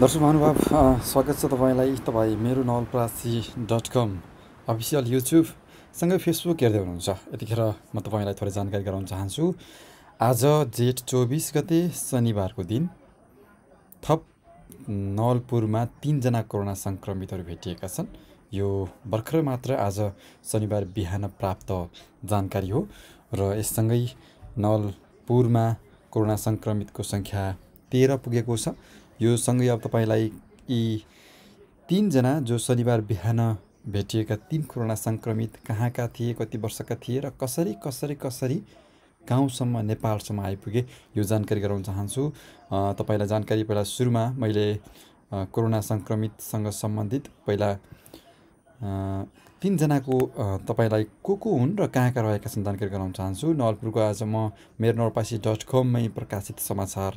दर्शक महानुभाव स्वागत छ तपाईँलाई तपाईँ मेरो नवलप्रासी डट कम अफिसियल युट्युबसँगै फेसबुक हेर्दै हुनुहुन्छ यतिखेर म तपाईँलाई थोरै जानकारी गराउन चाहन्छु आज जेठ चौबिस गते शनिबारको दिन थप नवलपुरमा तिनजना कोरोना सङ्क्रमितहरू भेटिएका छन् यो भर्खर मात्र आज शनिबार बिहान प्राप्त जानकारी हो र यससँगै नवलपुरमा कोरोना सङ्क्रमितको सङ्ख्या तेह्र पुगेको छ यो सँगै अब तपाईँलाई यी तिनजना जो शनिबार बिहान भेटिएका तिन कोरोना सङ्क्रमित कहाँका थिए कति वर्षका थिए र कसरी कसरी कसरी गाउँसम्म नेपालसम्म आइपुगे यो जानकारी गराउन चाहन्छु तपाईँलाई जानकारी पहिला सुरुमा मैले कोरोना सङ्क्रमितसँग सम्बन्धित पहिला तिनजनाको तपाईँलाई को को हुन् र कहाँ कहाँ रहेका छन् जानकारी गराउन चाहन्छु नवलपुरको आज म मेरो नरपासी डट कममै प्रकाशित समाचार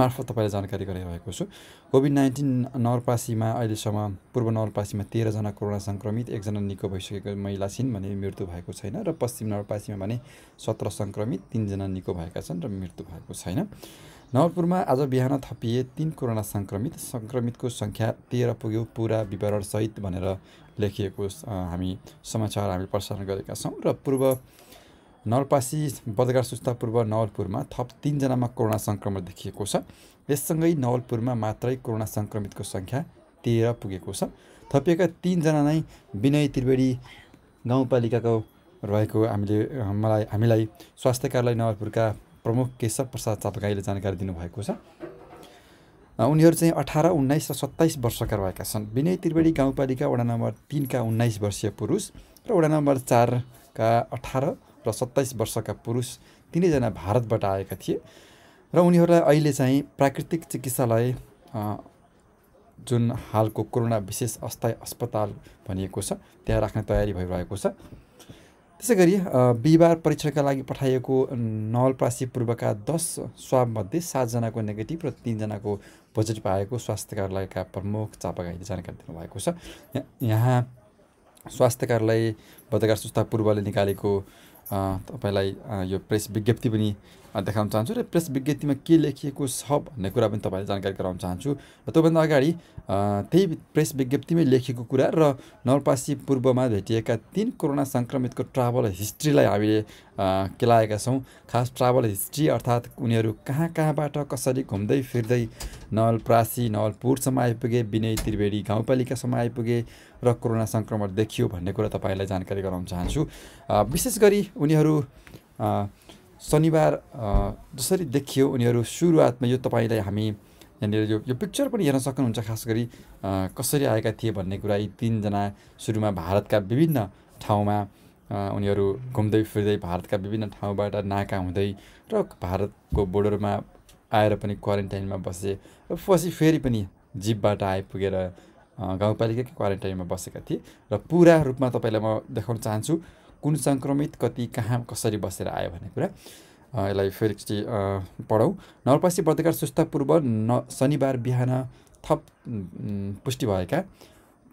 मार्फत तपाईँलाई जानकारी गराइरहेको छु कोभिड नाइन्टिन नवलपासीमा अहिलेसम्म पूर्व नवलपासीमा तेह्रजना कोरोना सङ्क्रमित एकजना निको भइसकेको महिला छिन् भने मृत्यु भएको छैन र पश्चिम नवलपासीमा भने सत्र सङ्क्रमित तिनजना निको भएका छन् र मृत्यु भएको छैन नवलपुरमा आज बिहान थपिए तिन कोरोना सङ्क्रमित सङ्क्रमितको सङ्ख्या तेह्र पुग्यो पुरा विवरणसहित भनेर लेखिएको हामी समाचार हामी प्रसारण गरेका छौँ र पूर्व बजगार सुस्ता पूर्व नवलपुरमा थप तिनजनामा कोरोना सङ्क्रमण देखिएको छ यससँगै नवलपुरमा मात्रै कोरोना सङ्क्रमितको सङ्ख्या तेह्र पुगेको छ थपिएका तिनजना नै विनय त्रिवेणी गाउँपालिकाको रहेको हामीले मलाई हामीलाई स्वास्थ्य कार्यालय नवलपुरका प्रमुख केशव प्रसाद चापगाईले जानकारी दिनुभएको छ उनीहरू चाहिँ अठार उन्नाइस र सत्ताइस वर्षका रहेका छन् विनय त्रिवेणी गाउँपालिका वडा नम्बर तिनका उन्नाइस वर्षीय पुरुष र वडा नम्बर चारका अठार र सत्ताइस वर्षका पुरुष तिनैजना भारतबाट आएका थिए र उनीहरूलाई अहिले चाहिँ प्राकृतिक चिकित्सालय जुन हालको कोरोना विशेष अस्थायी अस्पताल भनिएको छ त्यहाँ राख्ने तयारी भइरहेको छ त्यसै गरी बिहिबार परीक्षणका लागि पठाइएको नवलप्रासी पूर्वका दस स्वाबमध्ये सातजनाको नेगेटिभ र तिनजनाको पोजिटिभ आएको स्वास्थ्य कार्यालयका प्रमुख चापागाईले जानकारी दिनुभएको छ यहाँ स्वास्थ्य कार्यालय बदगार सुस्ता पूर्वले निकालेको तपाईँलाई यो प्रेस विज्ञप्ति पनि देखाउन चाहन्छु र प्रेस विज्ञप्तिमा के लेखिएको छ भन्ने कुरा पनि तपाईँलाई जानकारी गराउन चाहन्छु र त्योभन्दा अगाडि त्यही प्रेस विज्ञप्तिमै लेखिएको कुरा र नवलपासी पूर्वमा भेटिएका तिन कोरोना सङ्क्रमितको ट्राभल हिस्ट्रीलाई हामीले केलाएका छौँ खास ट्राभल हिस्ट्री अर्थात् उनीहरू कहाँ कहाँबाट कसरी घुम्दै फिर्दै नवलप्रासी नवलपुरसम्म आइपुगे विनय त्रिवेणी गाउँपालिकासम्म आइपुगे र कोरोना सङ्क्रमण देखियो भन्ने कुरा तपाईँलाई जानकारी गराउन चाहन्छु विशेष गरी उनीहरू शनिबार जसरी देखियो उनीहरू सुरुवातमा यो तपाईँलाई हामी यहाँनिर यो यो पिक्चर पनि हेर्न सक्नुहुन्छ खास गरी कसरी आएका थिए भन्ने कुरा यी तिनजना सुरुमा भारतका विभिन्न ठाउँमा उनीहरू घुम्दै फिर्दै भारतका विभिन्न ठाउँबाट नाका हुँदै र भारतको बोर्डरमा आएर पनि क्वारेन्टाइनमा बसे र पछि फेरि पनि जिपबाट आइपुगेर गाउँपालिकाकै क्वारेन्टाइनमा बसेका थिए र पुरा रूपमा तपाईँलाई म देखाउन चाहन्छु कुन सङ्क्रमित कति कहाँ कसरी बसेर आयो भन्ने कुरा यसलाई फेरि एकचोटि पढौँ नवलपासी पत्रकार सुस्तापूर्व न शनिबार बिहान थप पुष्टि भएका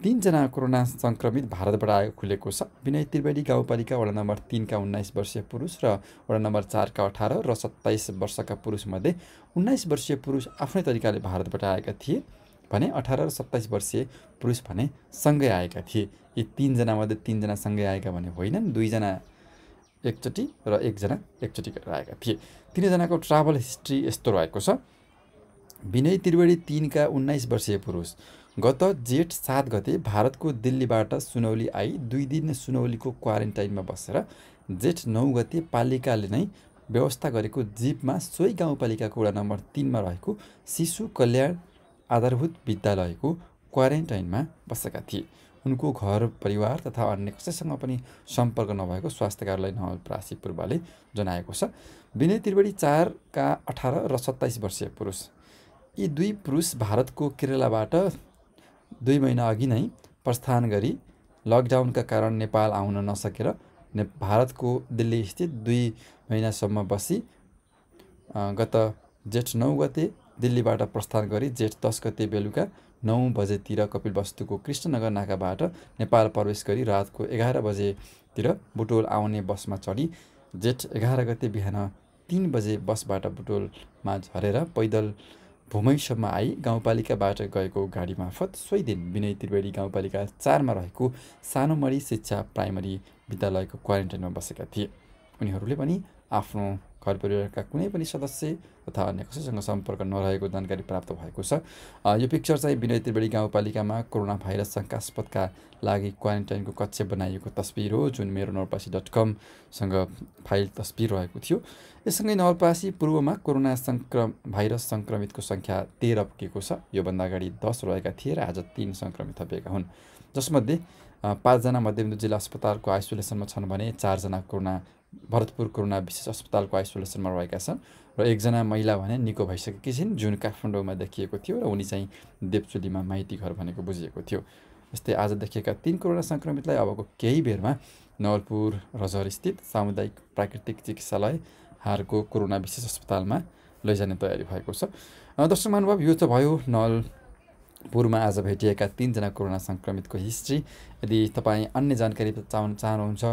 तिनजना कोरोना सङ्क्रमित भारतबाट आएको खुलेको छ विनय त्रिवेणी गाउँपालिका वडा नम्बर तिनका उन्नाइस वर्षीय पुरुष र वडा नम्बर चारका अठार र सत्ताइस वर्षका पुरुषमध्ये उन्नाइस वर्षीय पुरुष आफ्नै तरिकाले भारतबाट आएका थिए भने अठार र सत्ताइस वर्षीय पुरुष भने सँगै आएका थिए यी तिनजनामध्ये तिनजना सँगै आएका भने होइनन् दुईजना एकचोटि र एकजना एकचोटि गरेर आएका थिए तिनजनाको ट्राभल हिस्ट्री यस्तो रहेको छ विनय त्रिवेणी तिनका उन्नाइस वर्षीय पुरुष गत जेठ सात गते भारतको दिल्लीबाट सुनौली आई दुई दिन सुनौलीको क्वारेन्टाइनमा बसेर जेठ नौ गते पालिकाले नै व्यवस्था गरेको जीपमा सोही गाउँपालिकाको वडा नम्बर तिनमा रहेको शिशु कल्याण आधारभूत विद्यालयको क्वारेन्टाइनमा बसेका थिए उनको घर परिवार तथा अन्य कसैसँग पनि सम्पर्क नभएको स्वास्थ्य कार्यालय नवलप्रासी पूर्वले जनाएको छ विनय त्रिवेणी चारका अठार र सत्ताइस वर्षीय पुरुष यी दुई पुरुष भारतको केरलाबाट दुई महिना अघि नै प्रस्थान गरी लकडाउनका कारण नेपाल आउन नसकेर ने भारतको दिल्ली स्थित दुई महिनासम्म बसी गत जेठ नौ गते दिल्लीबाट प्रस्थान गरी जेठ दस गते बेलुका नौ बजेतिर कपिलवस्तुको कृष्णनगर नाकाबाट नेपाल प्रवेश गरी रातको एघार बजेतिर बुटोल आउने बसमा चढी जेठ एघार गते बिहान तिन बजे बसबाट बुटोलमा झरेर पैदल भूमैसम्म आई गाउँपालिकाबाट गएको गाडी मार्फत सोही दिन विनय त्रिवेणी गाउँपालिका चारमा रहेको मरी शिक्षा प्राइमरी विद्यालयको क्वारेन्टाइनमा बसेका थिए उनीहरूले पनि आफ्नो घर परिवारका कुनै पनि सदस्य तथा अन्य कसैसँग सम्पर्क नरहेको जानकारी प्राप्त भएको छ यो पिक्चर चाहिँ विनय त्रिवेणी गाउँपालिकामा कोरोना भाइरस शङ्कास्पदका लागि क्वारेन्टाइनको कक्ष बनाइएको तस्विर हो जुन मेरो नवलपासी डट कमसँग फाइल तस्विर रहेको थियो यससँगै नवलपासी पूर्वमा कोरोना सङ्क्र भाइरस सङ्क्रमितको सङ्ख्या तेह्र पुगेको छ योभन्दा अगाडि दस रहेका थिए र आज तिन सङ्क्रमित थपिएका हुन् जसमध्ये पाँचजना मध्यबिन्दु जिल्ला अस्पतालको आइसोलेसनमा छन् भने चारजना कोरोना भरतपुर कोरोना विशेष अस्पतालको आइसोलेसनमा रहेका छन् र एकजना महिला भने निको भइसकेकी छिन् जुन काठमाडौँमा देखिएको थियो र उनी चाहिँ देवचुलीमा माइती घर भनेको बुझिएको थियो यस्तै आज देखिएका तिन कोरोना सङ्क्रमितलाई अबको केही बेरमा नवलपुर स्थित सामुदायिक प्राकृतिक चिकित्सालय हारको कोरोना विशेष अस्पतालमा लैजाने तयारी भएको छ दर्शक महानुभाव यो त भयो पुरमा आज भेटिएका तिनजना कोरोना सङ्क्रमितको हिस्ट्री यदि तपाईँ अन्य जानकारी चाहनु चाहनुहुन्छ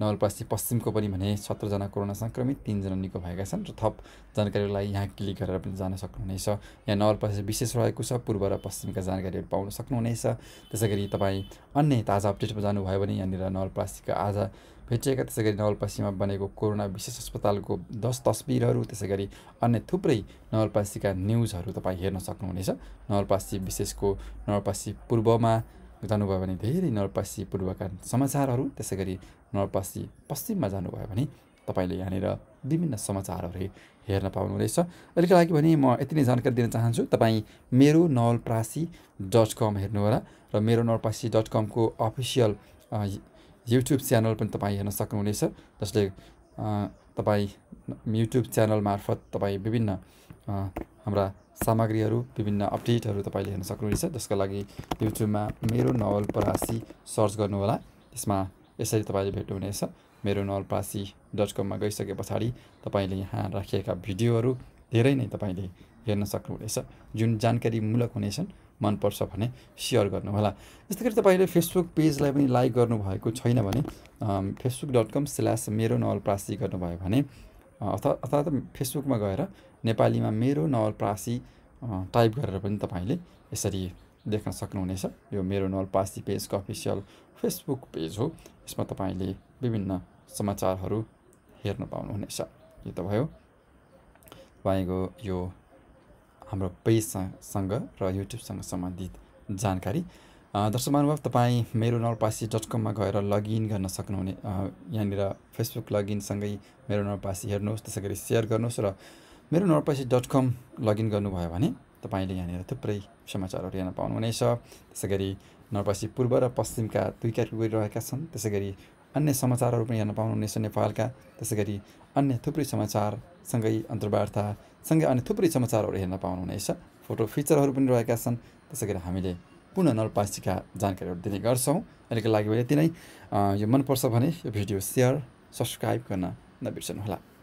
नवलपरासी पश्चिमको पनि भने सत्रजना कोरोना सङ्क्रमित तिनजना निको भएका छन् र थप जानकारीको यहाँ क्लिक गरेर पनि जान सक्नुहुनेछ यहाँ नवलपरासी विशेष रहेको छ पूर्व र पश्चिमका जानकारीहरू पाउन सक्नुहुनेछ त्यसै गरी तपाईँ अन्य ताजा अपडेटमा जानुभयो भने यहाँनिर नवलपरासीका आज भेटिएका त्यसै गरी नवलपासीमा बनेको कोरोना विशेष अस्पतालको दस तस्बिरहरू त्यसै गरी अन्य थुप्रै नवलपासीका न्युजहरू तपाईँ हेर्न सक्नुहुनेछ नवलपासी विशेषको नवलपासी पूर्वमा जानुभयो भने धेरै नरपासी पूर्वका समाचारहरू त्यसै गरी नरपासी पश्चिममा जानुभयो भने तपाईँले यहाँनिर विभिन्न समाचारहरू हेर्न पाउनुहुनेछ अहिलेको लागि भने म यति नै जानकारी दिन चाहन्छु तपाईँ मेरो नवलप्रासी डट कम हेर्नुहोला र मेरो नवलप्रासी डट कमको अफिसियल युट्युब च्यानल पनि तपाईँ हेर्न सक्नुहुनेछ जसले तपाईँ युट्युब च्यानल मार्फत तपाईँ विभिन्न हाम्रा सामग्रीहरू विभिन्न अपडेटहरू तपाईँले हेर्न सक्नुहुनेछ जसको लागि युट्युबमा मेरो नवल परासी सर्च गर्नुहोला त्यसमा यसरी तपाईँले भेट्नुहुनेछ मेरो नवल परासी डट कममा गइसके पछाडि तपाईँले यहाँ राखिएका भिडियोहरू धेरै नै तपाईँले हेर्न सक्नुहुनेछ जुन जानकारीमूलक हुनेछन् मनपर्छ भने सेयर गर्नुहोला यस्तै गरी तपाईँले फेसबुक पेजलाई पनि लाइक गर्नुभएको छैन भने फेसबुक डट कम स्ल्यास मेरो नवल प्रासी गर्नुभयो भने अथवा अर्थात् फेसबुकमा गएर नेपालीमा मेरो नवलप्रासी टाइप गरेर पनि तपाईँले यसरी देख्न सक्नुहुनेछ यो मेरो नवलप्रासी पेजको अफिसियल फेसबुक पेज हो यसमा तपाईँले विभिन्न समाचारहरू हेर्न पाउनुहुनेछ यो त भयो तपाईँको यो हाम्रो पेजसँग र युट्युबसँग सम्बन्धित जानकारी दर्शक महानुभाव तपाईँ मेरो नरपासी डट कममा गएर लगइन गर्न सक्नुहुने यहाँनिर फेसबुक लगइनसँगै मेरो नलपासी हेर्नुहोस् त्यसै गरी सेयर गर्नुहोस् र मेरो नरपासी डट कम लगइन गर्नुभयो भने तपाईँले यहाँनिर थुप्रै समाचारहरू हेर्न पाउनुहुनेछ त्यसै गरी नरपासी पूर्व र पश्चिमका दुई क्याटेगोरी रहेका छन् त्यसै गरी अन्य समाचारहरू पनि हेर्न पाउनुहुनेछ नेपालका त्यसै गरी अन्य थुप्रै समाचारसँगै अन्तर्वार्तासँगै अन्य थुप्रै समाचारहरू हेर्न पाउनुहुनेछ फोटो फिचरहरू पनि रहेका छन् त्यसै गरी हामीले पुनः नरपासीका जानकारीहरू दिने गर्छौँ अहिलेको लागि यति नै यो मनपर्छ भने यो भिडियो सेयर सब्सक्राइब गर्न नबिर्सनुहोला